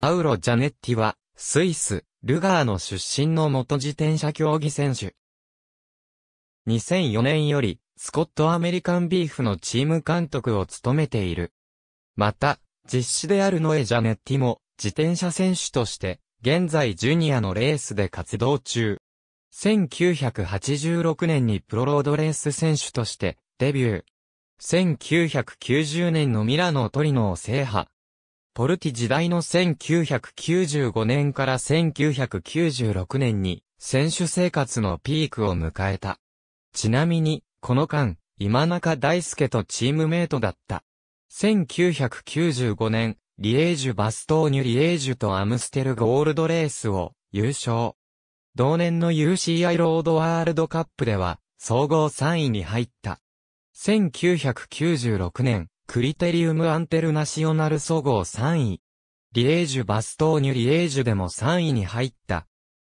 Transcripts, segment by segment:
アウロ・ジャネッティは、スイス、ルガーの出身の元自転車競技選手。2004年より、スコットアメリカンビーフのチーム監督を務めている。また、実施であるノエ・ジャネッティも、自転車選手として、現在ジュニアのレースで活動中。1986年にプロロードレース選手としてデビュー。1990年のミラノ・トリノを制覇。ポルティ時代の1995年から1996年に選手生活のピークを迎えた。ちなみに、この間、今中大輔とチームメイトだった。1995年、リエージュ・バストーニュ・リエージュとアムステルゴールドレースを優勝。同年の UCI ロードワールドカップでは、総合3位に入った。1996年、クリテリウムアンテルナシオナル総合3位。リエージュバストーニュリエージュでも3位に入った。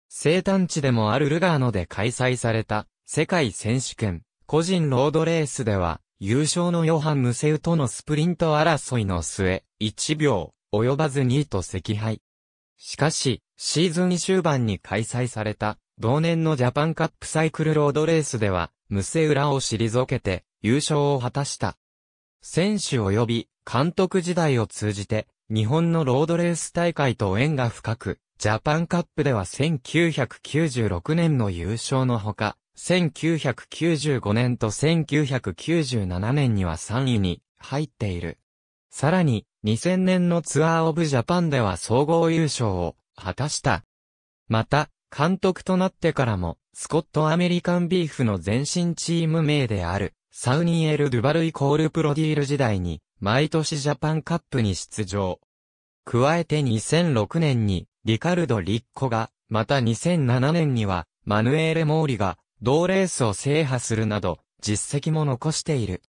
生誕地でもあるルガーノで開催された世界選手権個人ロードレースでは優勝のヨハン・ムセウとのスプリント争いの末1秒及ばず2位と惜敗。しかしシーズン終盤に開催された同年のジャパンカップサイクルロードレースではムセウらを退けて優勝を果たした。選手及び監督時代を通じて、日本のロードレース大会と縁が深く、ジャパンカップでは1996年の優勝のほか、1995年と1997年には3位に入っている。さらに、2000年のツアーオブジャパンでは総合優勝を果たした。また、監督となってからも、スコットアメリカンビーフの前身チーム名である、サウニエル・ドゥバルイコールプロディール時代に、毎年ジャパンカップに出場。加えて2006年に、リカルド・リッコが、また2007年には、マヌエーレ・モーリが、同レースを制覇するなど、実績も残している。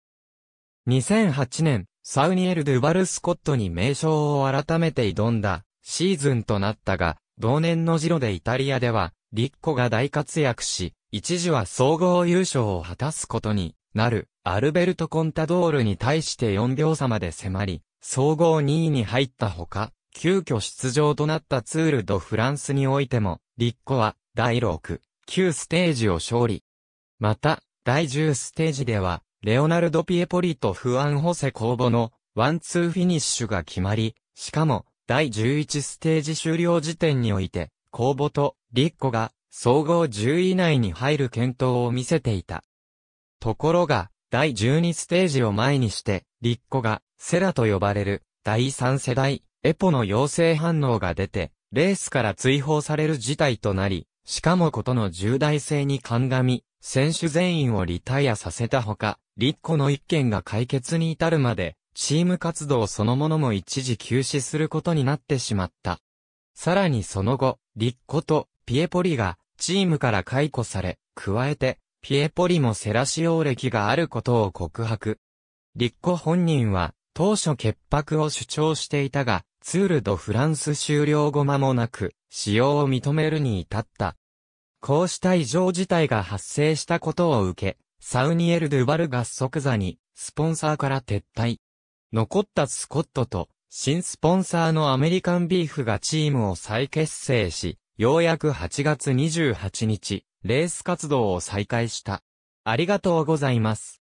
2008年、サウニエル・ドゥバル・スコットに名称を改めて挑んだ、シーズンとなったが、同年のジロでイタリアでは、リッコが大活躍し、一時は総合優勝を果たすことになる、アルベルト・コンタドールに対して4秒差まで迫り、総合2位に入ったほか、急遽出場となったツール・ド・フランスにおいても、リッコは、第6、9ステージを勝利。また、第10ステージでは、レオナルド・ピエポリとフアン・ホセ公募の、ワンツーフィニッシュが決まり、しかも、第11ステージ終了時点において、公募と、リッコが、総合10位以内に入る検討を見せていた。ところが、第12ステージを前にして、リッコが、セラと呼ばれる、第3世代、エポの陽性反応が出て、レースから追放される事態となり、しかもことの重大性に鑑み、選手全員をリタイアさせたほか、リッコの一件が解決に至るまで、チーム活動そのものも一時休止することになってしまった。さらにその後、リッコとピエポリがチームから解雇され、加えてピエポリもセラシオ歴があることを告白。立候本人は、当初潔白を主張していたが、ツール・ド・フランス終了後間もなく、使用を認めるに至った。こうした異常事態が発生したことを受け、サウニエル・ドゥバルが即座に、スポンサーから撤退。残ったスコットと、新スポンサーのアメリカンビーフがチームを再結成し、ようやく8月28日、レース活動を再開した。ありがとうございます。